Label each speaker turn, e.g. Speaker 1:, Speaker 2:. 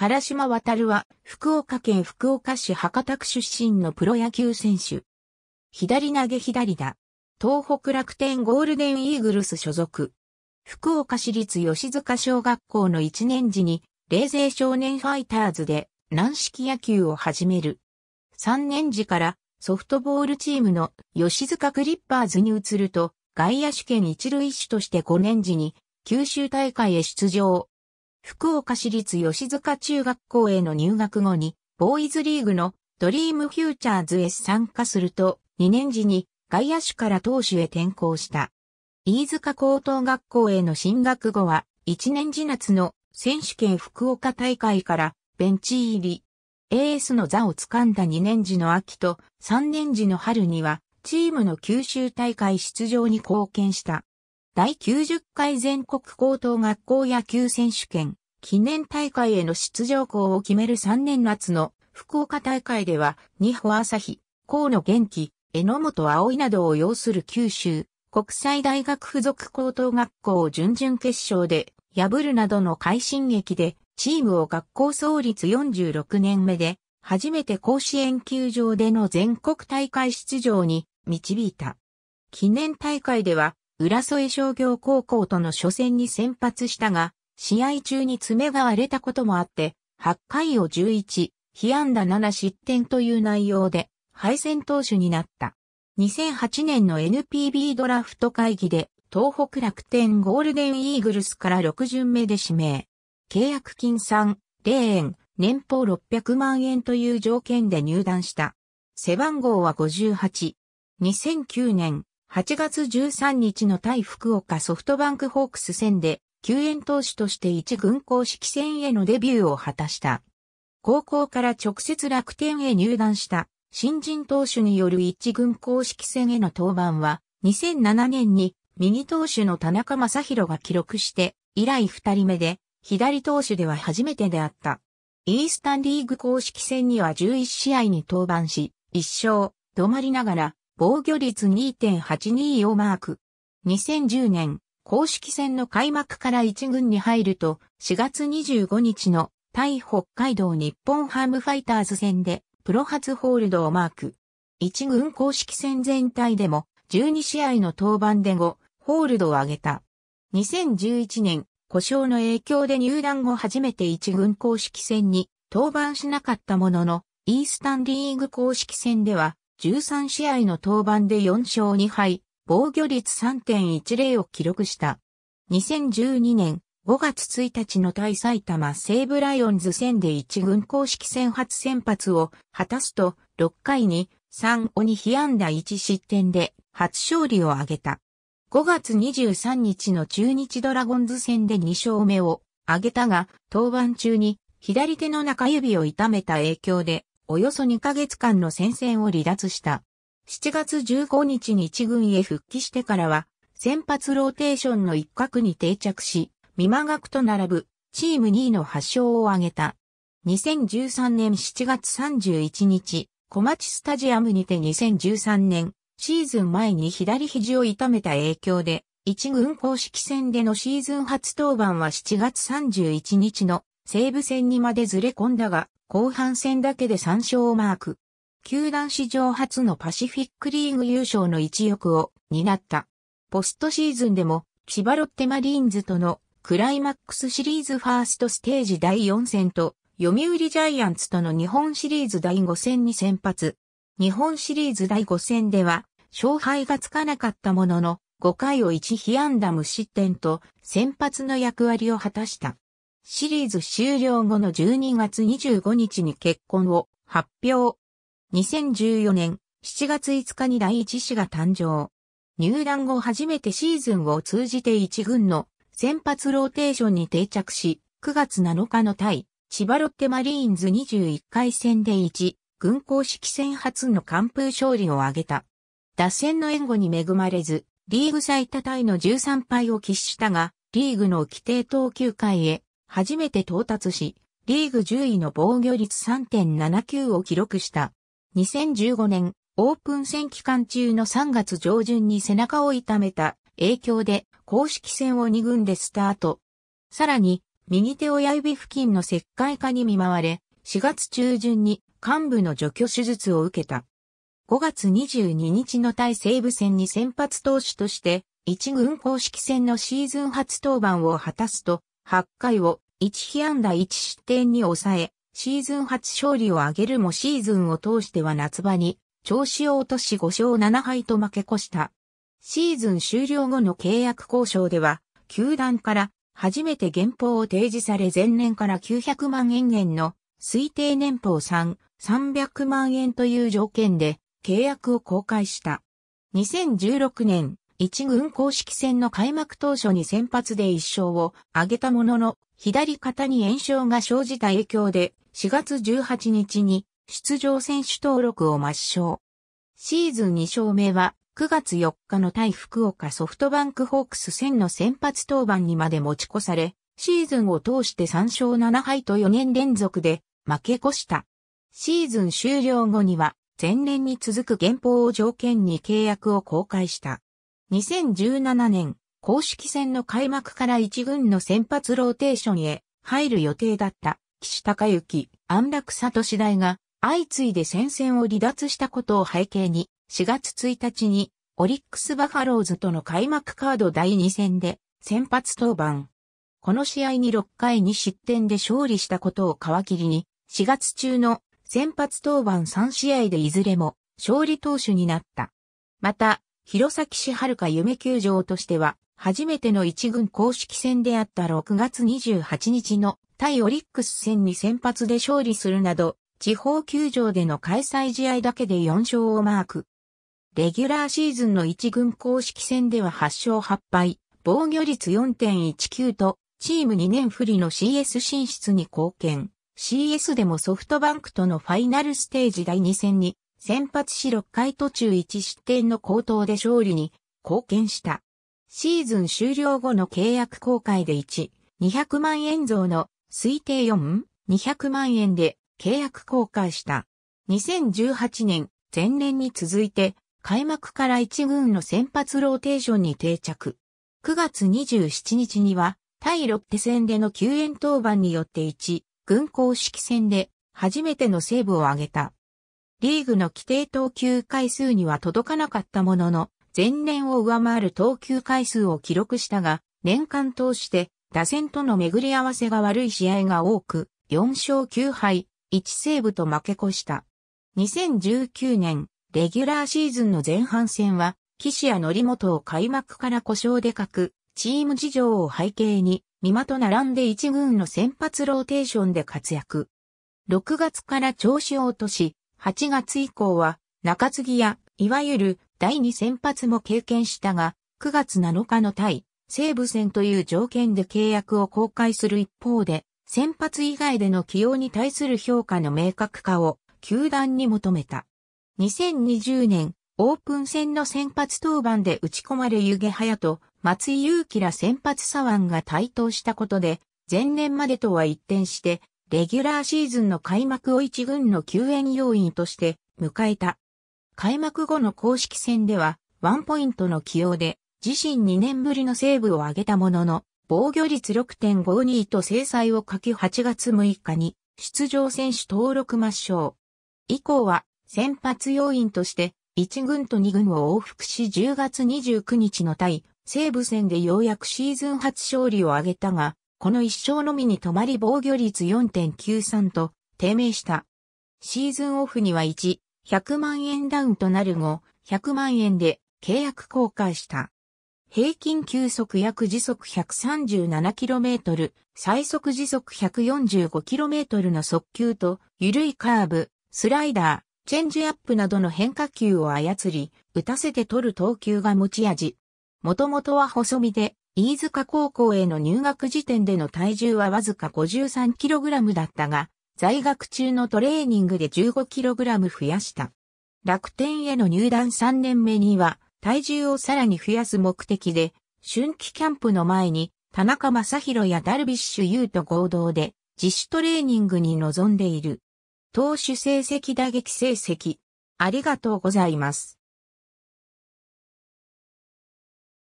Speaker 1: 唐島渡は、福岡県福岡市博多区出身のプロ野球選手。左投げ左打。東北楽天ゴールデンイーグルス所属。福岡市立吉塚小学校の1年時に、冷静少年ファイターズで軟式野球を始める。3年時からソフトボールチームの吉塚クリッパーズに移ると、外野手兼一塁手として5年時に九州大会へ出場。福岡市立吉塚中学校への入学後に、ボーイズリーグのドリームフューチャーズへ参加すると、2年時に外野手から投手へ転向した。飯塚高等学校への進学後は、1年時夏の選手権福岡大会からベンチ入り。エースの座を掴んだ2年時の秋と3年時の春には、チームの九州大会出場に貢献した。第90回全国高等学校野球選手権記念大会への出場校を決める3年夏の福岡大会では、日保朝日、河野元気、榎本葵などを要する九州国際大学附属高等学校を準々決勝で破るなどの快進撃で、チームを学校創立46年目で、初めて甲子園球場での全国大会出場に導いた。記念大会では、浦添商業高校との初戦に先発したが、試合中に爪が割れたこともあって、8回を11、被安打7失点という内容で、敗戦投手になった。2008年の NPB ドラフト会議で、東北楽天ゴールデンイーグルスから6巡目で指名。契約金3、0円、年俸600万円という条件で入団した。背番号は58。2009年、8月13日の対福岡ソフトバンクホークス戦で、救援投手として一軍公式戦へのデビューを果たした。高校から直接楽天へ入団した新人投手による一軍公式戦への登板は2007年に右投手の田中正宏が記録して以来二人目で左投手では初めてであった。イースタンリーグ公式戦には11試合に登板し、1勝、止まりながら防御率2.82をマーク。2010年、公式戦の開幕から1軍に入ると、4月25日の対北海道日本ハムファイターズ戦で、プロ初ホールドをマーク。1軍公式戦全体でも、12試合の登板で後、ホールドを挙げた。2011年、故障の影響で入団後初めて1軍公式戦に登板しなかったものの、イースタンリーグ公式戦では13試合の登板で4勝2敗、防御率3.10を記録した。2012年5月1日の対埼玉西武ライオンズ戦で1軍公式戦初先発を果たすと、6回に3鬼被安打1失点で初勝利を挙げた。5月23日の中日ドラゴンズ戦で2勝目を挙げたが、登板中に左手の中指を痛めた影響でおよそ2ヶ月間の戦線を離脱した。7月15日に一軍へ復帰してからは、先発ローテーションの一角に定着し、見間学と並ぶ、チーム2位の8勝を挙げた。2013年7月31日、小町スタジアムにて2013年、シーズン前に左肘を痛めた影響で、一軍公式戦でのシーズン初登板は7月31日の西武戦にまでずれ込んだが、後半戦だけで3勝をマーク。球団史上初のパシフィックリーグ優勝の一翼を担った。ポストシーズンでも、千葉ロッテマリーンズとのクライマックスシリーズファーストステージ第4戦と、読売ジャイアンツとの日本シリーズ第5戦に先発。日本シリーズ第5戦では、勝敗がつかなかったものの、5回を1被安打無失点と、先発の役割を果たした。シリーズ終了後の12月25日に結婚を発表。2014年7月5日に第一子が誕生。入団後初めてシーズンを通じて一軍の先発ローテーションに定着し、9月7日の対、千葉ロッテマリーンズ21回戦で1、軍公式戦初の完封勝利を挙げた。打線の援護に恵まれず、リーグ最多タイの13敗を喫したが、リーグの規定投球回へ初めて到達し、リーグ10位の防御率3.79を記録した。2015年、オープン戦期間中の3月上旬に背中を痛めた影響で公式戦を2軍でスタート。さらに、右手親指付近の石灰化に見舞われ、4月中旬に幹部の除去手術を受けた。5月22日の対西武戦に先発投手として、1軍公式戦のシーズン初登板を果たすと、8回を1飛安打1失点に抑え、シーズン初勝利を挙げるもシーズンを通しては夏場に調子を落とし5勝7敗と負け越した。シーズン終了後の契約交渉では、球団から初めて原報を提示され前年から900万円減の推定年俸3、300万円という条件で契約を公開した。2016年一軍公式戦の開幕当初に先発で1勝を挙げたものの、左肩に炎症が生じた影響で、4月18日に出場選手登録を抹消。シーズン2勝目は、9月4日の対福岡ソフトバンクホークス戦の先発登板にまで持ち越され、シーズンを通して3勝7敗と4年連続で負け越した。シーズン終了後には、前年に続く原稿を条件に契約を公開した。2017年、公式戦の開幕から一軍の先発ローテーションへ入る予定だった岸隆之、安楽里次第が相次いで戦線を離脱したことを背景に4月1日にオリックスバファローズとの開幕カード第2戦で先発登板。この試合に6回に失点で勝利したことを皮切りに4月中の先発登板3試合でいずれも勝利投手になった。また、弘前市遥夢球場としては、初めての一軍公式戦であった6月28日の対オリックス戦に先発で勝利するなど、地方球場での開催試合だけで4勝をマーク。レギュラーシーズンの一軍公式戦では8勝8敗、防御率4.19と、チーム2年不利の CS 進出に貢献。CS でもソフトバンクとのファイナルステージ第2戦に先発し6回途中1失点の高騰で勝利に貢献した。シーズン終了後の契約公開で1、200万円増の推定4、200万円で契約公開した。2018年、前年に続いて、開幕から一軍の先発ローテーションに定着。9月27日には、対ロッテ戦での救援登板によって1、軍公式戦で初めてのセーブを挙げた。リーグの規定投球回数には届かなかったものの、前年を上回る投球回数を記録したが、年間通して打線との巡り合わせが悪い試合が多く、4勝9敗、1セーブと負け越した。2019年、レギュラーシーズンの前半戦は、岸谷則本を開幕から故障で欠く、チーム事情を背景に、三馬と並んで一軍の先発ローテーションで活躍。6月から調子を落とし、8月以降は中継ぎや、いわゆる第2先発も経験したが、9月7日の対西武戦という条件で契約を公開する一方で、先発以外での起用に対する評価の明確化を球団に求めた。2020年、オープン戦の先発登板で打ち込まれ湯気早と松井裕樹ら先発左腕が台頭したことで、前年までとは一転してレギュラーシーズンの開幕を一軍の救援要員として迎えた。開幕後の公式戦では、ワンポイントの起用で、自身2年ぶりのセーブを挙げたものの、防御率6.52と制裁をかけ8月6日に、出場選手登録抹消。以降は、先発要員として、1軍と2軍を往復し10月29日の対、西武戦でようやくシーズン初勝利を挙げたが、この一勝のみに止まり防御率4.93と低迷した。シーズンオフには1、100万円ダウンとなる後、100万円で契約更改した。平均球速約時速 137km、最速時速 145km の速球と、緩いカーブ、スライダー、チェンジアップなどの変化球を操り、打たせて取る投球が持ち味。もともとは細身で、飯塚高校への入学時点での体重はわずか 53kg だったが、在学中のトレーニングで 15kg 増やした。楽天への入団3年目には、体重をさらに増やす目的で、春季キャンプの前に、田中正宏やダルビッシュ有と合同で、自主トレーニングに臨んでいる。投手成績打撃成績。ありがとうございます。